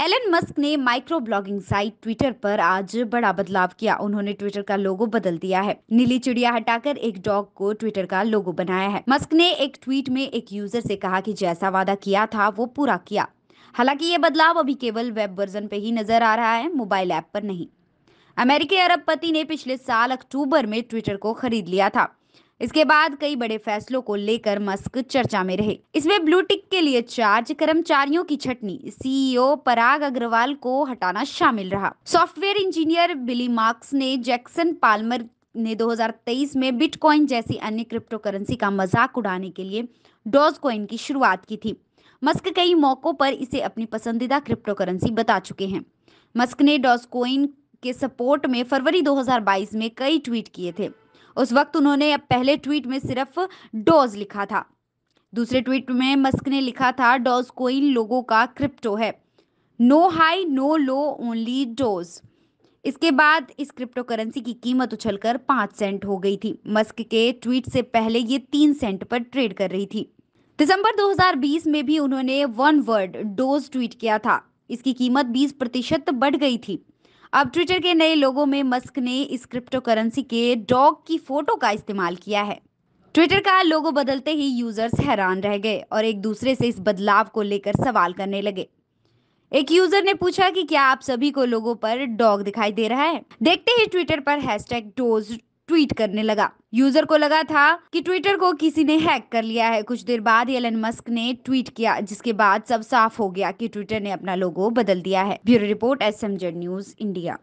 Elon Musk ने micro blogging site Twitter पर आज बड़ा बदलाव किया उन्होंने ट्विटर का लोगो बदल दिया है नीली चिड़िया हटाकर एक डॉग को ट्विटर का लोगो बनाया है मस्क ने एक ट्वीट में एक यूजर से कहा कि जैसा वादा किया था वो पूरा किया हालांकि ये बदलाव अभी केवल वेब वर्जन पे ही नजर आ रहा है मोबाइल ऐप पर नहीं अमेरिकी अरबपति ने पिछले साल अक्टूबर में ट्विटर को खरीद लिया था इसके बाद कई बड़े फैसलों को लेकर मस्क चर्चा में रहे इसमें ब्लू टिक के लिए चार्ज कर्मचारियों की छटनी सीईओ e पराग अग्रवाल को हटाना शामिल रहा सॉफ्टवेयर इंजीनियर बिली मार्क्स ने जैक्सन पाल्मर ने 2023 में बिटकॉइन जैसी अन्य क्रिप्टो करेंसी का मजाक उड़ाने के लिए डॉज कॉइन की शुरुआत की थी मस्क कई मौकों पर इसे अपनी पसंदीदा क्रिप्टो करेंसी बता चुके हैं मस्क ने डॉज कॉइन के सपोर्ट में फरवरी 2022 में कई ट्वीट किए थे उस वक्त उन्होंने पहले ट्वीट में सिर्फ डोज लिखा था दूसरे ट्वीट में मस्क ने लिखा था डोज कोइन लोगों का क्रिप्टो है no high no low only Doge इसके बाद इस क्रिप्टो करेंसी की कीमत उछलकर पांच सेंट हो गई थी मस्क के ट्वीट से पहले ये तीन सेंट पर ट्रेड कर रही थी दिसंबर 2020 में भी उन्होंने वन वर्ड डोज ट्वीट किया था इसकी कीमत 20 प्रतिशत बढ़ गई थी अब ट्विटर के नए लोगों में मस्क ने इस क्रिप्टो करेंसी के डॉग की फोटो का इस्तेमाल किया है ट्विटर का लोगो बदलते ही यूजर्स हैरान रह गए और एक दूसरे से इस बदलाव को लेकर सवाल करने लगे एक यूजर ने पूछा कि क्या आप सभी को लोगों पर डॉग दिखाई दे रहा है देखते ही ट्विटर पर हैशटैग डोज ट्वीट करने लगा यूजर को लगा था कि ट्विटर को किसी ने हैक कर लिया है कुछ देर बाद एलन मस्क ने ट्वीट किया जिसके बाद सब साफ हो गया कि ट्विटर ने अपना लोगो बदल दिया है bureau report S news India